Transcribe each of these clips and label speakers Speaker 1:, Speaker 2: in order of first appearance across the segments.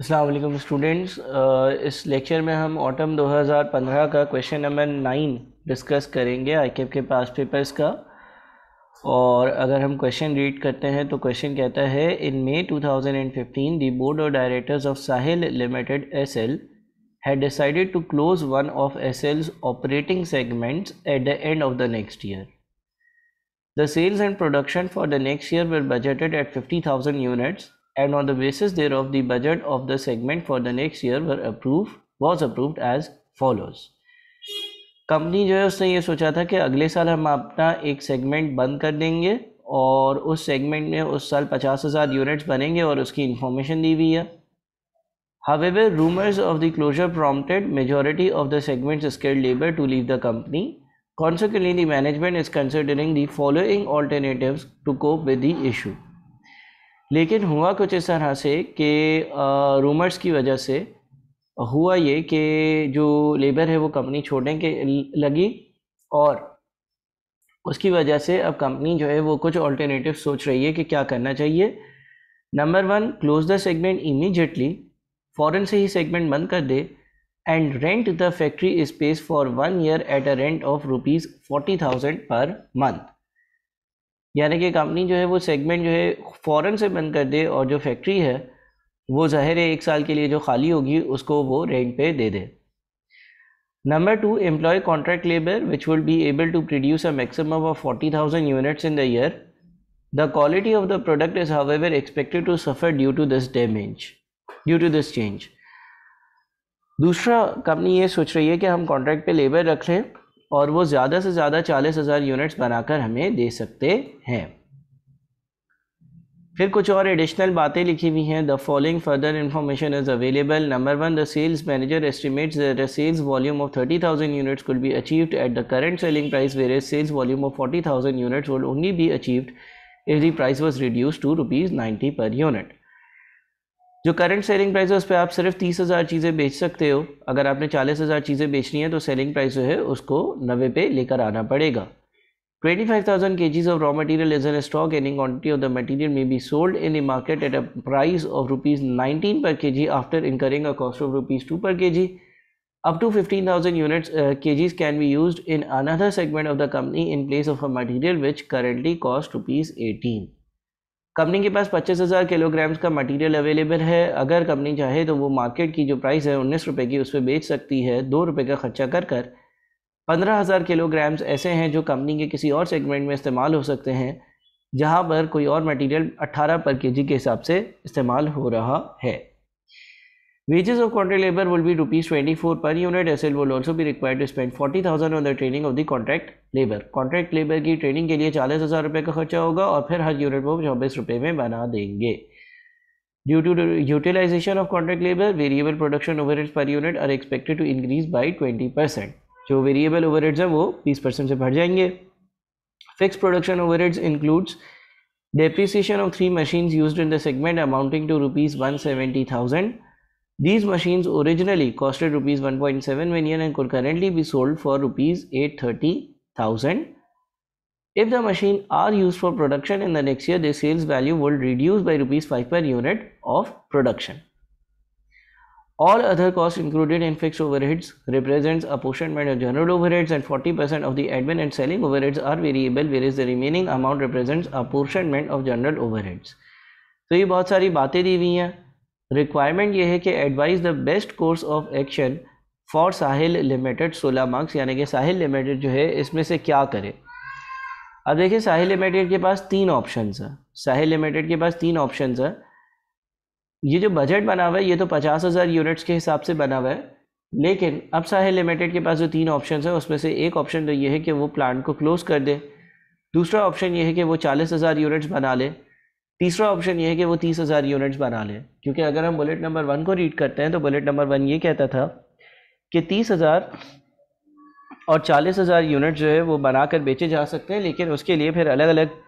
Speaker 1: असलकम students uh, इस lecture में हम ऑटम 2015 का क्वेश्चन नंबर नाइन डिस्कस करेंगे आई के पास पेपर्स का और अगर हम क्वेश्चन रीड करते हैं तो क्वेश्चन कहता है in May 2015 the board of directors of Sahil limited S L had decided to close one of S L's operating segments at the end of the next year the sales and production for the next year will budgeted at thousand units and on the basis thereof the budget of the segment for the next year were approved was approved as follows company जो है उसने ये सोचा था कि अगले साल हम अपना एक सेगमेंट बंद कर देंगे और उस सेगमेंट में उस साल पचास हज़ार यूनिट्स बनेंगे और उसकी इन्फॉर्मेशन दी हुई है however rumours of the closure prompted majority of the segment skilled labour to leave the company consequently the management is considering the following alternative to cope with the issue लेकिन हुआ कुछ इस तरह से कि रूमर्स की वजह से हुआ ये कि जो लेबर है वो कंपनी छोड़ने के लगी और उसकी वजह से अब कंपनी जो है वो कुछ ऑल्टरनेटिव सोच रही है कि क्या करना चाहिए number one close the segment immediately फॉरेन से ही सेगमेंट बंद कर दे and rent the factory space for one year at a rent of rupees forty thousand per month यानी कि कंपनी जो है वो सेगमेंट जो है फ़ौरन से बंद कर दे और जो फैक्ट्री है वो ज़ाहिर है एक साल के लिए जो खाली होगी उसको वो रेंट पे दे दे number two employ contract labour which would be able to produce a maximum of forty thousand units in the year the quality of the product is however expected to suffer due to this damage due to this change दूसरा company ये सोच रही है कि हम contract पे labour रख लें और वो ज़्यादा से ज़्यादा चालीस हज़ार यूनिट्स बनाकर हमें दे सकते हैं फिर कुछ और एडिशनल बातें लिखी हुई हैं the following further information is available number one the sales manager estimates the sales volume of thirty thousand units could be achieved at the current selling price where sales volume of forty thousand units would only be achieved if the price was reduce to rupees ninety per unit जो current selling price है उस पर आप सिर्फ तीस हज़ार चीज़ें बेच सकते हो अगर आपने चालीस हज़ार चीज़ें बेचनी है तो सेलिंग प्राइस जो है उसको नवे पे लेकर आना पड़ेगा twenty five thousand K Gs of raw material is in stock any quantity of the material may be sold in a market at a price of rupees nineteen per K G after incurring a cost of rupees two per K G to fifteen thousand units K Gs can be use in another segment of the company in place of a material which currently cost rupees eighteen company के पास पच्चीस हज़ार kilogram का material available है अगर company चाहे तो वो मार्केट की जो प्राइस है उन्नीस रुपये की उस पर बेच सकती है दो रुपये का खर्चा कर कर पंद्रह हज़ार किलोग्राम्स ऐसे हैं जो कंपनी के किसी और सेगमेंट में इस्तेमाल हो सकते हैं जहाँ पर कोई और मटेरियल 18 पर के के हिसाब से इस्तेमाल हो रहा है Wages of contract labor will be rupees 24 per unit. SL will also be required to spend 40,000 on the training of the contract labor. Contract labor की training के लिए 40,000 रुपए का खर्चा होगा और फिर हर यूनिट को Due to the utilization of contract labor, variable production overheads per unit are expected to increase by 20%. जो variable overheads हैं वो 20% percent Fixed production overheads includes depreciation of three machines used in the segment amounting to rupees 170,000. These machines originally costed rupees 1.7 million and could currently be sold for rupees 830,000. If the machine are used for production in the next year, their sales value will reduce by rupees 5 per unit of production. All other costs included in fixed overheads represents apportionment of general overheads and 40% of the admin and selling overheads are variable whereas the remaining amount represents apportionment of general overheads. So, ये बहुत सारी बातें दी हैं requirement ये है कि advise the best course of action for Sahil limited सोलह marks यानी कि साहिल लिमिटेड जो है इसमें से क्या करे अब देखिए साहिल लिमिटेड के पास तीन ऑप्शन है साहिल लिमिटेड के पास तीन ऑप्शन है ये जो बजट बना हुआ है ये तो पचास हज़ार यूनिट्स के हिसाब से बना हुआ है लेकिन अब साहिल लिमिटेड के पास जो तीन ऑप्शन हैं उसमें से एक ऑप्शन तो ये है कि वो प्लांट को क्लोज़ कर दे दूसरा ऑप्शन ये है कि वो चालीस हज़ार यूनिट्स बना ले तीसरा ऑप्शन यह है कि वो तीस हज़ार यूनिट्स बना लें क्योंकि अगर हम बुलेट नंबर वन को रीड करते हैं तो बुलेट नंबर वन ये कहता था कि तीस हज़ार और चालीस हज़ार यूनिट जो है वो बना कर बेचे जा सकते हैं लेकिन उसके लिए फिर अलग अलग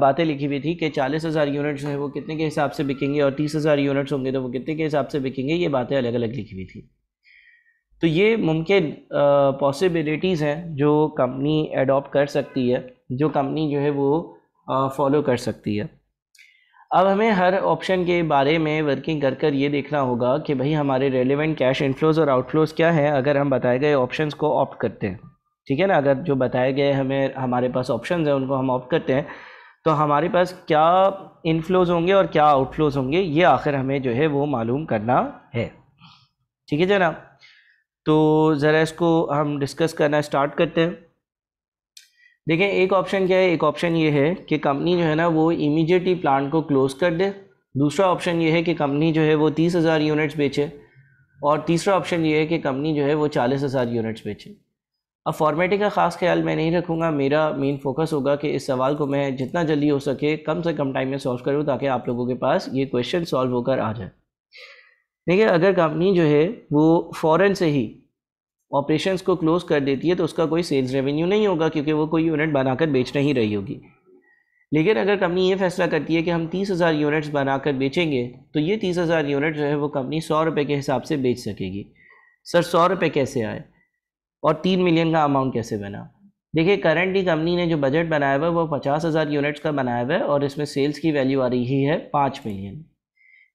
Speaker 1: बातें लिखी हुई थी कि चालीस हज़ार यूनिट जो है वो कितने के हिसाब से बिकेंगे और तीस हज़ार यूनिट्स होंगे तो वो कितने के हिसाब से बिकेंगे ये बातें अलग अलग लिखी हुई थी तो ये मुमकिन पॉसिबिलिटीज़ हैं जो कंपनी एडॉप्ट कर सकती है जो कंपनी जो है वो फॉलो कर सकती है अब हमें हर ऑप्शन के बारे में वर्किंग कर कर ये देखना होगा कि भाई हमारे रेलिवेंट कैश इनफ्लोज और आउटफ्लोज क्या है अगर हम बताए गए ऑप्शंस को ऑप्ट करते हैं ठीक है ना अगर जो बताए गए हमें हमारे पास ऑप्शन हैं उनको हम ऑप्ट करते हैं तो हमारे पास क्या इनफ्लोज होंगे और क्या आउटफ्लोज होंगे ये आखिर हमें जो है वो मालूम करना है ठीक है जनाब तो ज़रा इसको हम डिस्कस करना स्टार्ट करते हैं देखें एक ऑप्शन क्या है एक ऑप्शन ये है कि कंपनी जो है ना वो इमीजिएटली प्लांट को क्लोज़ कर दे दूसरा ऑप्शन ये है कि कंपनी जो है वो तीस हज़ार यूनिट्स बेचे और तीसरा ऑप्शन ये है कि कंपनी जो है वो चालीस हज़ार यूनिट्स बेचे अब फॉर्मेटिंग का ख़ास ख्याल मैं नहीं रखूँगा मेरा मेन फोकस होगा कि इस सवाल को मैं जितना जल्दी हो सके कम से कम टाइम में सॉल्व करूँ ताकि आप लोगों के पास ये क्वेश्चन सॉल्व होकर आ जाए देखिए अगर कंपनी जो है वो फ़ौरन से ही ऑपरेशंस को क्लोज कर देती है तो उसका कोई सेल्स रेवेन्यू नहीं होगा क्योंकि वो कोई यूनिट बनाकर बेच नहीं रही होगी लेकिन अगर कंपनी ये फैसला करती है कि हम तीस हज़ार यूनिट्स बनाकर बेचेंगे तो ये तीस हज़ार यूनिट जो है वो कंपनी सौ रुपये के हिसाब से बेच सकेगी सर सौ रुपये कैसे आए और तीन मिलियन का अमाउंट कैसे बना देखिए करंटली कंपनी ने जो बजट बनाया हुआ है वो पचास हज़ार यूनिट्स का बनाया हुआ है और इसमें सेल्स की वैल्यू आ रही है पाँच मिलियन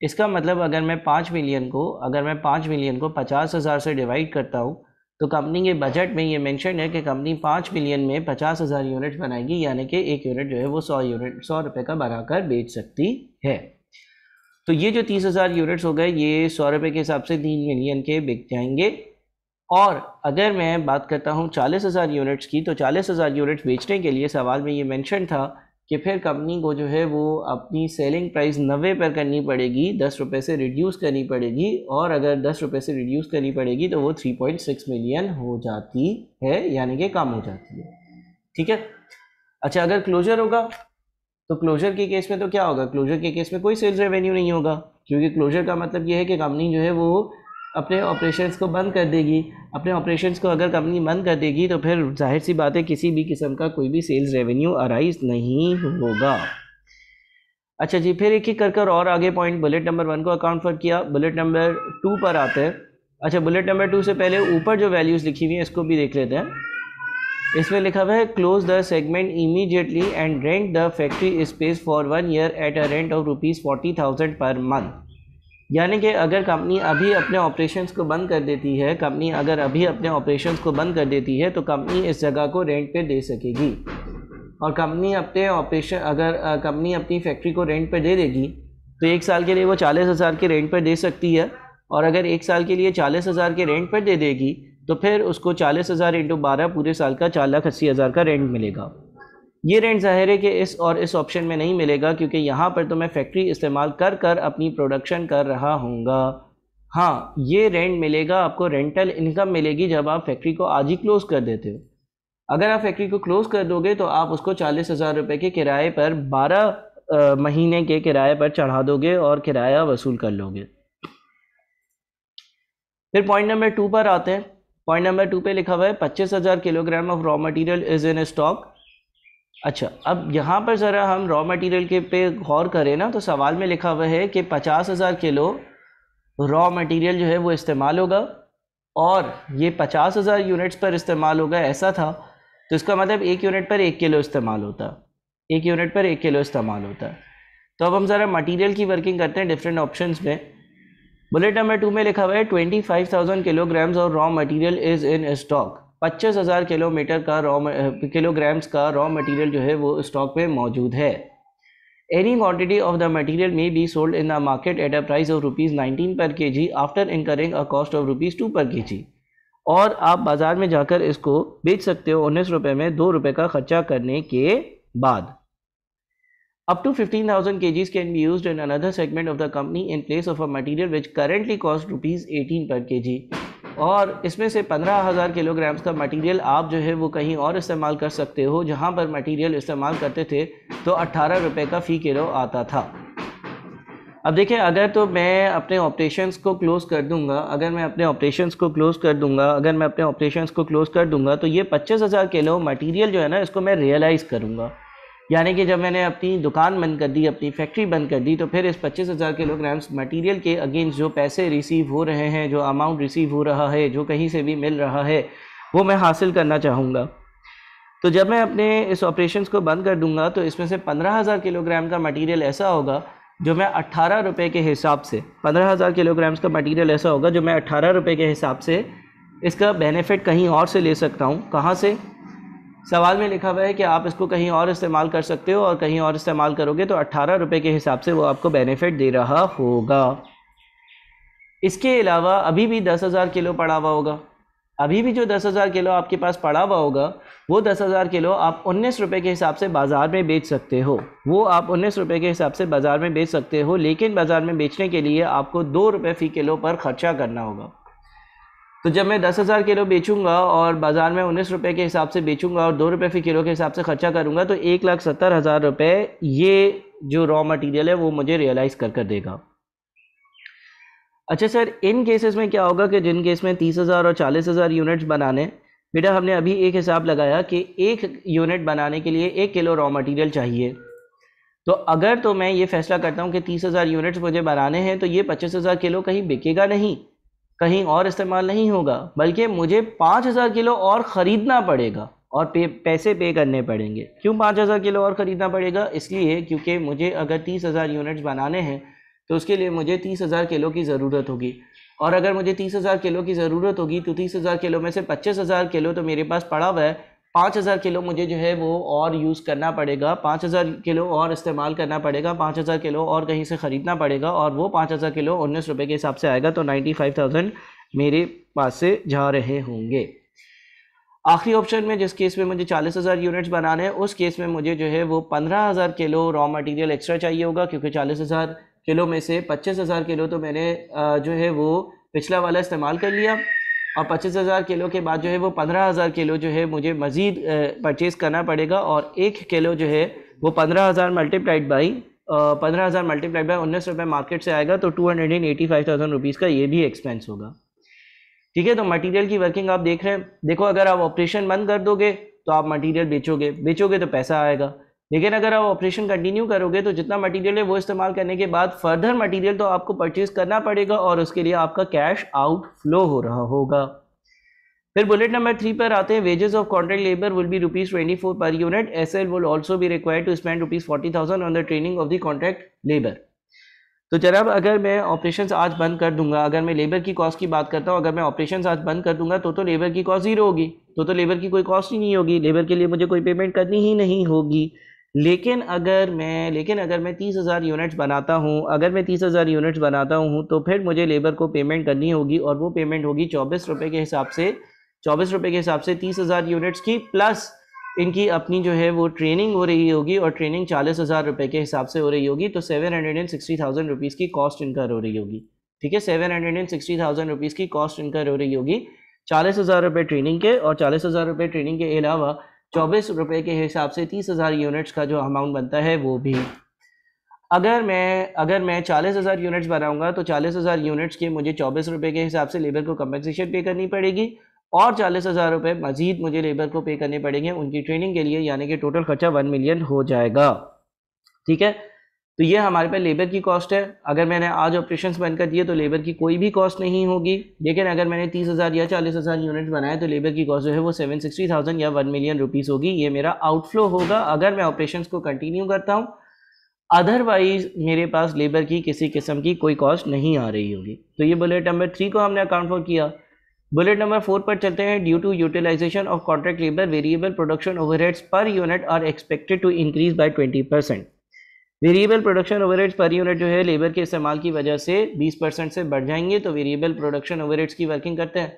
Speaker 1: इसका मतलब अगर मैं पाँच मिलियन को अगर मैं पाँच मिलियन को पचास हज़ार से डिवाइड करता हूँ तो कंपनी के बजट में ये मेंशन है कि कंपनी पाँच मिलियन में पचास हज़ार यूनिट बनाएगी यानी कि एक यूनिट जो है वो सौ यूनिट सौ रुपये का बनाकर बेच सकती है तो ये जो तीस हज़ार यूनिट्स हो गए ये सौ रुपये के हिसाब से तीन मिलियन के बिक जाएंगे और अगर मैं बात करता हूँ चालीस हज़ार यूनिट्स की तो चालीस हज़ार यूनिट्स बेचने के लिए सवाल में ये मैंशन था कि फिर कंपनी को जो है वो अपनी सेलिंग प्राइस नबे पर करनी पड़ेगी दस रुपये से रिड्यूस करनी पड़ेगी और अगर दस रुपये से रिड्यूस करनी पड़ेगी तो वो थ्री पॉइंट सिक्स मिलियन हो जाती है यानी कि कम हो जाती है ठीक है अच्छा अगर क्लोजर होगा तो क्लोजर के केस में तो क्या होगा क्लोजर के केस में कोई सेल्स रेवेन्यू नहीं होगा क्योंकि क्लोजर का मतलब ये है कि कंपनी जो है वो अपने ऑपरेशंस को बंद कर देगी अपने ऑपरेशंस को अगर कंपनी बंद कर देगी तो फिर जाहिर सी बात है किसी भी किस्म का कोई भी सेल्स रेवेन्यू अराइज नहीं होगा अच्छा जी फिर एक ही कर कर और आगे पॉइंट बुलेट नंबर वन को अकाउंट फॉर किया बुलेट नंबर टू पर आते हैं अच्छा बुलेट नंबर टू से पहले ऊपर जो वैल्यूज़ लिखी हुई हैं इसको भी देख लेते हैं इसमें लिखा हुआ है close the segment immediately and rent the factory space for one year at a rent of rupees forty thousand per month यानी कि अगर कंपनी अभी अपने ऑपरेशंस को बंद कर देती है कंपनी अगर अभी अपने ऑपरेशंस को बंद कर देती है तो कंपनी इस जगह को रेंट पे दे सकेगी और कंपनी अपने ऑपरेशन अगर कंपनी अपनी फैक्ट्री को रेंट पे दे देगी तो एक साल के लिए वो चालीस हज़ार के रेंट पर दे सकती है और अगर एक साल के लिए चालीस हज़ार के रेंट पर दे देगी तो फिर उसको चालीस हज़ार इंटू बारह पूरे साल का चार लाख अस्सी हज़ार का रेंट मिलेगा ये रेंट ज़ाहिर है कि इस और इस ऑप्शन में नहीं मिलेगा क्योंकि यहाँ पर तो मैं फैक्ट्री इस्तेमाल कर कर अपनी प्रोडक्शन कर रहा हूँगा हाँ ये रेंट मिलेगा आपको रेंटल इनकम मिलेगी जब आप फैक्ट्री को आज ही क्लोज़ कर देते हो अगर आप फैक्ट्री को क्लोज़ कर दोगे तो आप उसको चालीस हज़ार रुपये के किराए पर बारह महीने के किराए पर चढ़ा दोगे और किराया वसूल कर लोगे फिर पॉइंट नंबर टू पर आते हैं पॉइंट नंबर टू पे लिखा हुआ है पच्चीस हज़ार kilogram of raw material is in stock अच्छा अब यहाँ पर ज़रा हम रॉ मटेरियल के पे गौर करें ना तो सवाल में लिखा हुआ है कि पचास हज़ार किलो रॉ मटेरियल जो है वो इस्तेमाल होगा और ये पचास हज़ार यूनिट्स पर इस्तेमाल होगा ऐसा था तो इसका मतलब एक यूनिट पर एक किलो इस्तेमाल होता एक यूनिट पर एक किलो इस्तेमाल होता तो अब हम ज़रा मटीरियल की वर्किंग करते हैं डिफरेंट ऑप्शन में बुलेट नंबर टू में लिखा हुआ है ट्वेंटी फाइव थाउजेंड किलोग्राम्स और raw material is in stock पच्चीस हज़ार किलोमीटर का रॉ किलोग्राम्स का रॉ मटेरियल जो है वो स्टॉक में मौजूद है any quantity of the material may be sold in the market at a price of rupees nineteen per K G after incurring a cost of rupees two per K जी और आप बाज़ार में जाकर इसको बेच सकते हो उन्नीस रुपये में दो रुपये का खर्चा करने के बाद up to fifteen thousand K Gs can be use in another segment of the company in place of a material which currently cost rupees eighteen per K जी और इसमें से पंद्रह हज़ार किलोग्राम्स का मटेरियल आप जो है वो कहीं और इस्तेमाल कर सकते हो जहाँ पर मटेरियल इस्तेमाल करते थे तो अट्ठारह रुपये का फ़ी किलो आता था अब देखिए अगर तो मैं अपने ऑपरेशंस को क्लोज़ कर दूंगा अगर मैं अपने ऑपरेशंस को क्लोज़ कर दूंगा अगर मैं अपने ऑपरेशंस को क्लोज़ कर दूंगा तो ये पच्चीस हज़ार किलो मटेरियल जो है ना इसको मैं रियलाइज़ करूँगा यानी कि जब मैंने अपनी दुकान बंद कर दी अपनी फैक्ट्री बंद कर दी तो फिर इस पच्चीस हज़ार किलोग्राम्स मटेरियल के अगेंस्ट जो पैसे रिसीव हो रहे हैं जो अमाउंट रिसीव हो रहा है जो कहीं से भी मिल रहा है वो मैं हासिल करना चाहूँगा तो जब मैं अपने इस ऑपरेशन को बंद कर दूँगा तो इसमें से पंद्रह हज़ार किलोग्राम का मटीरियल ऐसा होगा जो मैं अट्ठारह रुपये के हिसाब से पंद्रह हज़ार किलोग्राम्स का मटीरियल ऐसा होगा जो मैं अट्ठारह रुपये के हिसाब से इसका बेनिफिट कहीं और से ले सकता हूँ कहाँ से सवाल में लिखा हुआ है कि आप इसको कहीं और इस्तेमाल कर सकते हो और कहीं और इस्तेमाल करोगे तो अट्ठारह रुपये के हिसाब से वो आपको बेनिफिट दे रहा होगा इसके अलावा अभी भी दस हज़ार किलो पड़ा हुआ होगा अभी भी जो दस हज़ार किलो आपके पास पड़ा हुआ होगा वो दस हज़ार किलो आप उन्नीस रुपये के हिसाब से बाज़ार में बेच सकते हो वो आप उन्नीस रुपये के हिसाब से बाज़ार में बेच सकते हो लेकिन बाज़ार में बेचने के लिए आपको दो रुपये फ़ी किलो पर ख़र्चा करना होगा तो जब मैं दस हज़ार किलो बेचूंगा और बाज़ार में उन्नीस रुपये के हिसाब से बेचूंगा और दो रुपये फी किलो के हिसाब से खर्चा करूंगा तो एक लाख सत्तर हज़ार रुपये ये जो रॉ मटेरियल है वो मुझे रियलाइज़ कर कर देगा अच्छा सर इन केसेस में क्या होगा कि जिन केस में तीस हज़ार और चालीस हज़ार यूनिट्स बनाने बेटा हमने अभी एक हिसाब लगाया कि एक यूनिट बनाने के लिए एक किलो रॉ मटेरियल चाहिए तो अगर तो मैं ये फैसला करता हूँ कि तीस हज़ार यूनिट्स मुझे बनाने हैं तो ये पच्चीस हज़ार किलो कहीं बिकेगा नहीं कहीं और इस्तेमाल नहीं होगा बल्कि मुझे पाँच हज़ार किलो और ख़रीदना पड़ेगा और पे पैसे पे करने पड़ेंगे क्यों पाँच हज़ार किलो और ख़रीदना पड़ेगा इसलिए क्योंकि मुझे अगर तीस हज़ार यूनिट्स बनाने हैं तो उसके लिए मुझे तीस हज़ार किलो की ज़रूरत होगी और अगर मुझे तीस हज़ार किलो की ज़रूरत होगी तो तीस हज़ार किलो में से पच्चीस हज़ार किलो तो मेरे पास पड़ा हुआ है पाँच हज़ार किलो मुझे जो है वो और यूज़ करना पड़ेगा पाँच हज़ार किलो और इस्तेमाल करना पड़ेगा पाँच हज़ार किलो और कहीं से ख़रीदना पड़ेगा और वो पाँच हज़ार किलो उन्नीस रुपये के हिसाब से आएगा तो नाइन्टी फाइव थाउजेंड मेरे पास से जा रहे होंगे आखिरी ऑप्शन में जिस केस में मुझे चालीस हज़ार यूनिट्स बनाने हैं उस केस में मुझे जो है वो पंद्रह हज़ार किलो रॉ मटेरियल एक्स्ट्रा चाहिए होगा क्योंकि चालीस हज़ार किलो में से पच्चीस हज़ार किलो तो मैंने जो है वो पिछला वाला इस्तेमाल कर लिया और पच्चीस हज़ार किलो के बाद जो है वो पंद्रह हज़ार किलो जो है मुझे मज़ीद परचेज़ करना पड़ेगा और एक किलो जो है वो पंद्रह हज़ार मल्टीप्लाइड बाई पंद्रह हज़ार मल्टीप्लाइड बाई उन्नीस रुपये मार्केट से आएगा तो two hundred and eighty five thousand rupees का ये भी एक्सपेंस होगा ठीक है तो मटेरियल की वर्किंग आप देख रहे हैं देखो अगर आप ऑपरेशन बंद कर दोगे तो आप मटेरियल बेचोगे बेचोगे तो पैसा आएगा लेकिन अगर आप ऑपरेशन कंटिन्यू करोगे तो जितना मटेरियल है वो इस्तेमाल करने के बाद फर्दर मटेरियल तो आपको परचेज करना पड़ेगा और उसके लिए आपका कैश आउट फ्लो हो रहा होगा फिर बुलेट नंबर थ्री पर आते हैं wages of contract labour will be rupees twenty four per unit S L will also भी required to spend rupees forty thousand on the training of the contract labour तो जनाब अगर मैं operation आज बंद कर दूंगा अगर मैं लेबर की कॉस्ट की बात करता हूँ अगर मैं ऑपरेशन आज बंद कर दूंगा तो तो लेबर की कॉस्ट जीरो होगी तो तो लेबर की कोई कॉस्ट ही नहीं होगी लेबर के लिए मुझे कोई पेमेंट करनी ही नहीं होगी लेकिन अगर मैं लेकिन अगर मैं तीस हज़ार यूनिट्स बनाता हूँ अगर मैं तीस हज़ार यूनिट्स बनाता हूँ तो फिर मुझे लेबर को पेमेंट करनी होगी और वो पेमेंट होगी चौबीस रुपये के हिसाब से चौबीस रुपये के हिसाब से तीस हज़ार यूनिट्स की प्लस इनकी अपनी जो है वो ट्रेनिंग हो रही होगी और ट्रेनिंग चालीस हज़ार रुपये के हिसाब से हो रही होगी तो seven hundred and sixty thousand rupees की कॉस्ट इनकर हो रही होगी ठीक है seven hundred and sixty thousand rupees की कॉस्ट इनकर हो रही होगी चालीस हज़ार रुपये ट्रेनिंग के और चालीस हज़ार रुपये ट्रेनिंग के अलावा चौबीस रुपये के हिसाब से तीस हज़ार यूनिट्स का जो अमाउंट बनता है वो भी अगर मैं अगर मैं चालीस हज़ार यूनिट्स बनाऊंगा तो चालीस हज़ार यूनिट्स के मुझे चौबीस रुपये के हिसाब से लेबर को कम्पनसेशन पे करनी पड़ेगी और चालीस हज़ार रुपये मज़ीद मुझे लेबर को पे करने पड़ेंगे उनकी ट्रेनिंग के लिए यानी कि टोटल खर्चा वन मिलियन हो जाएगा ठीक है तो ये हमारे पे लेबर की कॉस्ट है अगर मैंने आज ऑपरेशंस बनकर दिए तो लेबर की कोई भी कॉस्ट नहीं होगी लेकिन अगर मैंने तीस हज़ार या चालीस हज़ार यूनिट बनाए तो लेबर की कॉस्ट जो है वो सेवन सिक्सटी थाउजेंड या वन मिलियन रुपीज़ होगी ये मेरा आउटफ्लो होगा अगर मैं ऑपरेशन को कंटिन्यू करता हूँ अदरवाइज मेरे पास लेबर की किसी किस्म की कोई कॉस्ट नहीं आ रही होगी तो ये बुलेट नंबर थ्री को हमने अकाउंट फॉर किया बुलेट नंबर फोर पर चलते हैं due to utilisation of contract labour variable production overheads per unit are expected to increase by twenty percent variable production overheads per unit जो है labour के इस्तेमाल की वजह से 20 परसेंट से बढ़ जाएंगे तो वेरिएबल प्रोडक्शन ओवरहेड्स की वर्किंग करते हैं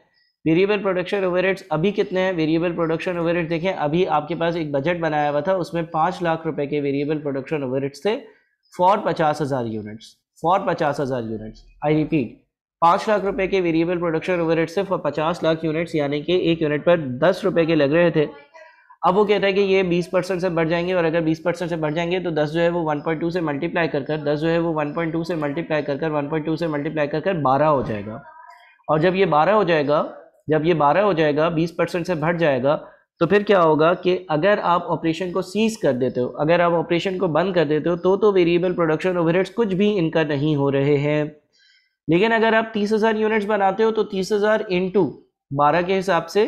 Speaker 1: वेरिएबल प्रोडक्शन ओवरहेड्स अभी कितने हैं वेरिएबल प्रोडक्शन ओवरहेड्स देखें अभी आपके पास एक बजट बनाया हुआ था उसमें पाँच लाख रुपए के वेरिएबल प्रोडक्शन ओवरहेड्स थे फॉर पचास हज़ार यूनिट्स फॉर पचास हज़ार यूनिट्स आई रिपीट पाँच लाख रुपए के वेरिएबल प्रोडक्शन ओवरहेड्स थे फॉर पचास लाख यूनिट्स यानी कि एक यूनिट पर दस रुपये के लग रहे थे अब वो कहता है कि ये 20 परसेंट से बढ़ जाएंगे और अगर 20 परसेंट से बढ़ जाएंगे तो 10 जो है वो 1.2 से मल्टीप्लाई कर कर दस जो है वो 1.2 से मल्टीप्लाई कर कर 1.2 से मल्टीप्लाई कर कर बारह हो जाएगा और जब ये बारह हो जाएगा जब ये बारह हो जाएगा बीस परसेंट से बढ़ जाएगा तो फिर क्या होगा कि अगर आप ऑपरेशन को सीज कर देते हो अगर आप ऑपरेशन को बंद कर देते हो तो तो वेरिएबल प्रोडक्शन ओवरहेड्स कुछ भी इनका नहीं हो रहे हैं लेकिन अगर आप तीस हज़ार यूनिट्स बनाते हो तो तीस हज़ार इंटू बारह के हिसाब से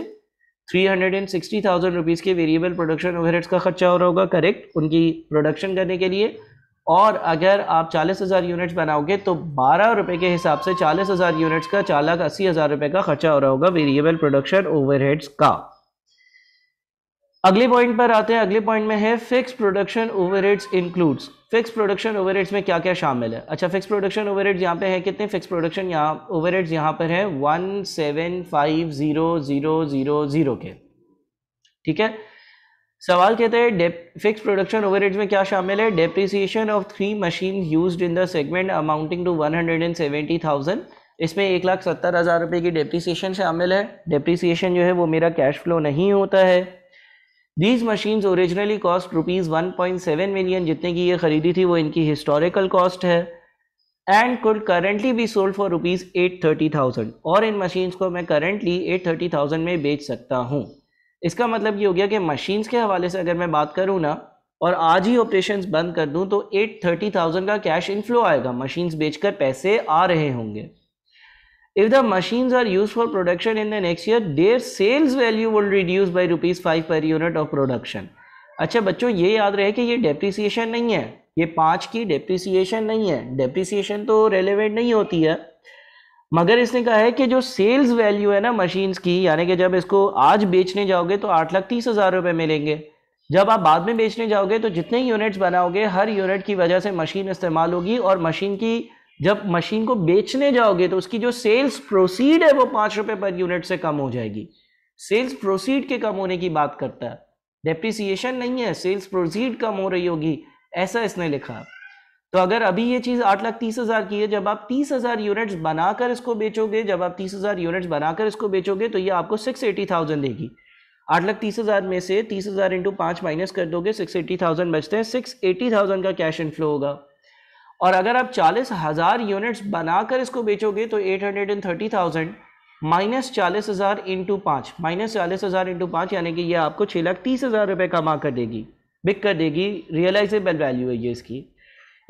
Speaker 1: three hundred and sixty thousand rupees के वेरिएबल प्रोडक्शन ओवरहेड्स का खर्चा हो रहा होगा करेक्ट उनकी प्रोडक्शन करने के लिए और अगर आप चालीस हज़ार यूनिट्स बनाओगे तो बारह रुपये के हिसाब से चालीस हज़ार यूनिट्स का चार लाख अस्सी हज़ार रुपये का खर्चा हो रहा होगा वेरिएबल प्रोडक्शन ओवरहेड्स का अगले पॉइंट पर आते हैं अगले पॉइंट में है fix production overheads includes fix production overheads में क्या क्या शामिल है अच्छा फिक्स प्रोडक्शन ओवरहेड्स यहाँ पे है कितने फिक्स प्रोडक्शन यहाँ ओवरहेड्स यहाँ पर है one seven five zero zero zero zero के ठीक है सवाल कहते हैं फिक्स प्रोडक्शन ओवरहेड्स में क्या शामिल है depreciation of three machine use in the segment amounting to one hundred and seventy thousand इसमें एक लाख सत्तर हज़ार रुपये की डेप्रिसिएशन शामिल है डेप्रिसिएशन जो है वो मेरा कैश फ्लो नहीं होता है these machines originally cost rupees one point seven million जितने की ये ख़रीदी थी वो इनकी हिस्टोरिकल कॉस्ट है and could currently be sold for rupees eight thirty thousand और इन मशीन्स को मैं करेंटली एट थर्टी थाउजेंड में बेच सकता हूँ इसका मतलब ये हो गया कि मशीन्स के हवाले से अगर मैं बात करूँ ना और आज ही ऑपरेशन बंद कर दूँ तो एट थर्टी थाउजेंड का कैश इनफ्लो आएगा मशीन्स बेचकर पैसे आ रहे होंगे If the machines are used for production in the next year, their sales value will reduce by rupees five per unit of production. अच्छा बच्चों ये याद रहे कि ये डेप्रिसिएशन नहीं है ये पाँच की डेप्रिसिएशन नहीं है डेप्रिसिएशन तो रेलिवेंट नहीं होती है मगर इसने कहा है कि जो सेल्स वैल्यू है ना मशीन्स की यानी कि जब इसको आज बेचने जाओगे तो आठ लाख तीस हज़ार रुपये मिलेंगे जब आप बाद में बेचने जाओगे तो जितने यूनिट्स बनाओगे हर यूनिट की वजह से मशीन इस्तेमाल होगी और मशीन की जब मशीन को बेचने जाओगे तो उसकी जो सेल्स प्रोसीड है वो पाँच रुपये पर यूनिट से कम हो जाएगी सेल्स प्रोसीड के कम होने की बात करता है डेप्रिसिएशन नहीं है सेल्स प्रोसीड कम हो रही होगी ऐसा इसने लिखा तो अगर अभी ये चीज़ आठ लाख तीस हज़ार की है जब आप तीस हज़ार यूनिट्स बनाकर इसको बेचोगे जब आप तीस हज़ार यूनिट्स बनाकर इसको बेचोगे तो ये आपको सिक्स एटी थाउजेंड देगी आठ लाख तीस हज़ार में से तीस हज़ार इंटू पाँच माइनस कर दोगे सिक्स एटी थाउजेंड बचते हैं सिक्स एटी थाउजेंड का कैश इनफ्लो होगा और अगर आप चालीस हज़ार यूनिट्स बनाकर इसको बेचोगे तो eight hundred and thirty thousand minus चालीस हज़ार इंटू पाँच माइनस चालीस हज़ार इंटू पाँच यानी कि यह आपको छः लाख तीस हज़ार रुपये कमा कर देगी बिक कर देगी रियलाइजेबल वैल्यू है ये इसकी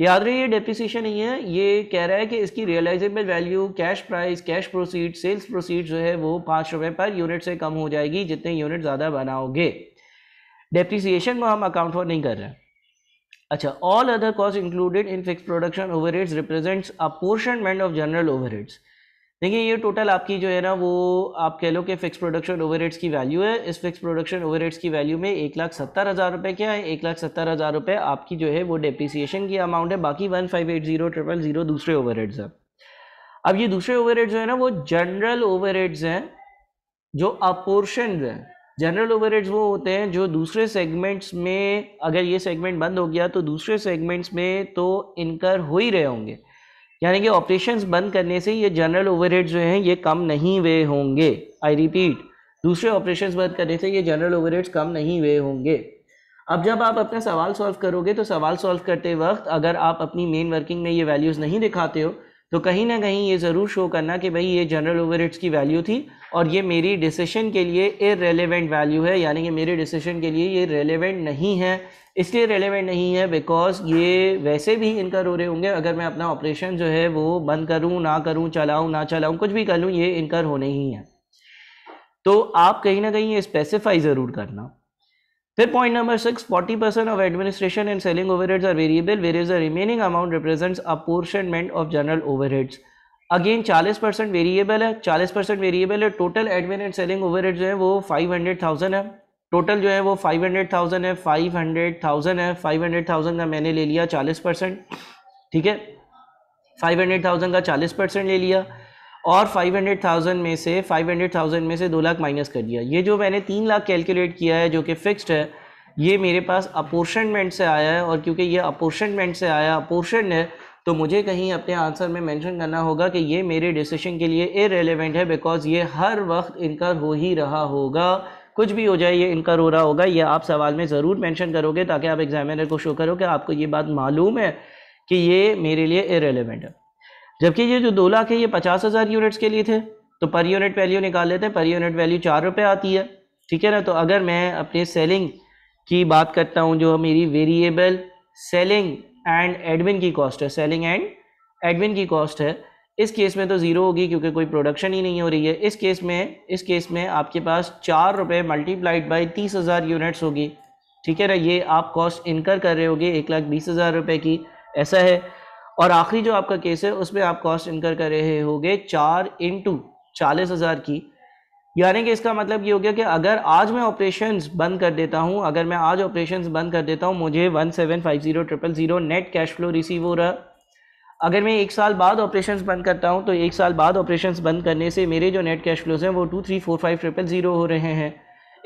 Speaker 1: याद रही ये डेप्रिसिएशन नहीं है ये कह रहा है कि इसकी realisable value cash price cash proceed sales proceed जो है वो पाँच रुपये पर यूनिट से कम हो जाएगी जितने यूनिट ज़्यादा बनाओगे डेप्रिसिएशन को हम अकाउंट फॉर नहीं कर रहे हैं अच्छा all other cost included in fix production overheads represents mend of general overheads देखिए ये टोटल आपकी जो है ना वो आप कह लो कि फिक्स प्रोडक्शन ओवर की वैल्यू है इस फिक्स प्रोडक्शन ओवर की वैल्यू में एक लाख सत्तर हज़ार रुपये क्या है एक लाख सत्तर हज़ार रुपये आपकी जो है वो डेप्रिसिएशन की अमाउंट है बाकी one five eight zero triple zero दूसरे ओवर हेड्स हैं अब ये दूसरे ओवर जो है ना वो जनरल ओवर हेड्स हैं जो अपोर्शन हैं जनरल ओवरहेड्स वो होते हैं जो दूसरे सेगमेंट्स में अगर ये सेगमेंट बंद हो गया तो दूसरे सेगमेंट्स में तो इनकर हो ही रहे होंगे यानी कि ऑपरेशंस बंद करने से ये जनरल ओवरहेड्स जो हैं ये कम नहीं हुए होंगे आई रिपीट दूसरे ऑपरेशंस बंद करने से ये जनरल ओवरहेड्स कम नहीं हुए होंगे अब जब आप अपना सवाल सॉल्व करोगे तो सवाल सॉल्व करते वक्त अगर आप अपनी मेन वर्किंग में ये वैल्यूज़ नहीं दिखाते हो तो कहीं ना कहीं ये ज़रूर शो करना कि भाई ये जनरल ओवरहेड्स की वैल्यू थी और ये मेरी डिसीशन के लिए इरेलीवेंट वैल्यू है यानी कि मेरे डिसीशन के लिए ये रेलिवेंट नहीं है इसलिए रेलिवेंट नहीं है बिकॉज ये वैसे भी इनकर हो रहे होंगे अगर मैं अपना ऑपरेशन जो है वो बंद करूँ ना करूँ चलाऊँ ना चलाऊँ कुछ भी कर लूँ ये इनकर होने ही है तो आप कहीं ना कहीं ये स्पेसिफाई ज़रूर करना फिर point number six forty percent of administration and selling overheads are variable whereas the remaining amount represents apportionment of general overheads again 40 percent variable है 40 परसेंट वेरिएबल है total admin and selling over जो है वो 500,000 है total जो है वो 500,000 है 500,000 है 500,000 का मैंने ले लिया 40 परसेंट ठीक है 500,000 का 40 परसेंट ले लिया और 500,000 में से 500,000 में से दो लाख माइनस कर दिया ये जो मैंने तीन लाख कैलकुलेट किया है जो कि फिक्सड है ये मेरे पास अपोर्शनमेंट से आया है और क्योंकि ये अपोर्शनमेंट से आया अपोर्शन है तो मुझे कहीं अपने आंसर में मेंशन करना होगा कि ये मेरे डिसीशन के लिए इरेलीवेंट है बिकॉज़ ये हर वक्त इनकर हो ही रहा होगा कुछ भी हो जाए ये इनकर हो रहा होगा ये आप सवाल में ज़रूर मेंशन करोगे ताकि आप एग्जामिनर को शो करो कि आपको ये बात मालूम है कि ये मेरे लिए इरेलीवेंट है जबकि ये जो दो लाख है ये पचास हज़ार यूनिट्स के लिए थे तो पर यूनिट वैल्यू निकाल लेते हैं पर यूनिट वैल्यू चार रुपये आती है ठीक है ना तो अगर मैं अपने सेलिंग की बात करता हूँ जो मेरी वेरिएबल सेलिंग एंड एडमिन की कॉस्ट है सेलिंग एंड एडमिन की कॉस्ट है इस केस में तो ज़ीरो होगी क्योंकि कोई प्रोडक्शन ही नहीं हो रही है इस केस में इस केस में आपके पास चार रुपये मल्टीप्लाइड बाई तीस हज़ार यूनिट्स होगी ठीक है ना ये आप कॉस्ट इनकर कर रहे होगे एक लाख बीस हज़ार रुपये की ऐसा है और आखिरी जो आपका केस है उसमें आप कॉस्ट इनकर कर रहे होगे चार इन टू चालीस हज़ार की यानी कि इसका मतलब ये हो गया कि अगर आज मैं ऑपरेशंस बंद कर देता हूँ अगर मैं आज ऑपरेशंस बंद कर देता हूँ मुझे one seven five zero triple zero net cash flow receive हो रहा अगर मैं एक साल बाद ऑपरेशंस बंद करता हूँ तो एक साल बाद ऑपरेशंस बंद करने से मेरे जो नेट कैश फ्लोज हैं वो two three four five triple zero हो रहे हैं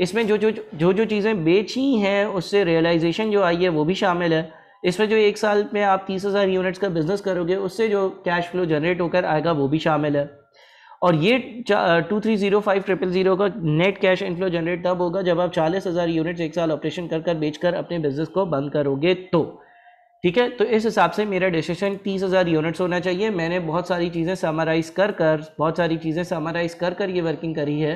Speaker 1: इसमें जो जो जो जो चीज़ें बेची हैं उससे रियलाइजेशन जो आई है वो भी शामिल है इसमें जो एक साल में आप तीस हज़ार यूनिट्स का बिज़नेस करोगे उससे जो कैश फ्लो जनरेट होकर आएगा वो भी शामिल है और ये two three zero five triple zero का नेट कैश इनफ्लो जनरेट तब होगा जब आप चालीस हज़ार यूनिट्स एक साल ऑपरेशन कर कर बेच कर अपने बिजनेस को बंद करोगे तो ठीक है तो इस हिसाब से मेरा डिसीशन तीस हज़ार यूनिट्स होना चाहिए मैंने बहुत सारी चीज़ें समराइज़ कर कर बहुत सारी चीज़ें समराइज़ कर कर ये वर्किंग करी है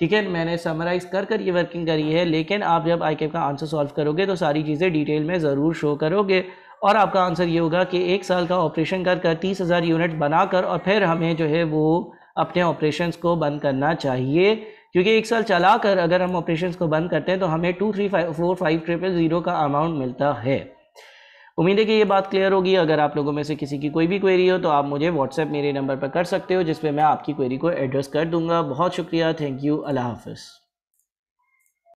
Speaker 1: ठीक है मैंने समराइज कर कर ये वर्किंग करी है लेकिन आप जब आई का आंसर सॉल्व करोगे तो सारी चीज़ें डिटेल में ज़रूर शो करोगे और आपका आंसर ये होगा कि एक साल का ऑपरेशन कर कर तीस हज़ार यूनिट बनाकर और फिर हमें जो है वो अपने ऑपरेशन को बंद करना चाहिए क्योंकि एक साल चला कर अगर हम ऑपरेशन को बंद करते हैं तो हमें two three five four five triple zero का अमाउंट मिलता है उम्मीद है कि ये बात क्लियर होगी अगर आप लोगों में से किसी की कोई भी क्वेरी हो तो आप मुझे व्हाट्सएप मेरे नंबर पर कर सकते हो जिसपे मैं आपकी क्वेरी को एड्रेस कर दूंगा बहुत शुक्रिया थैंक यू अल्लाह हाफिज़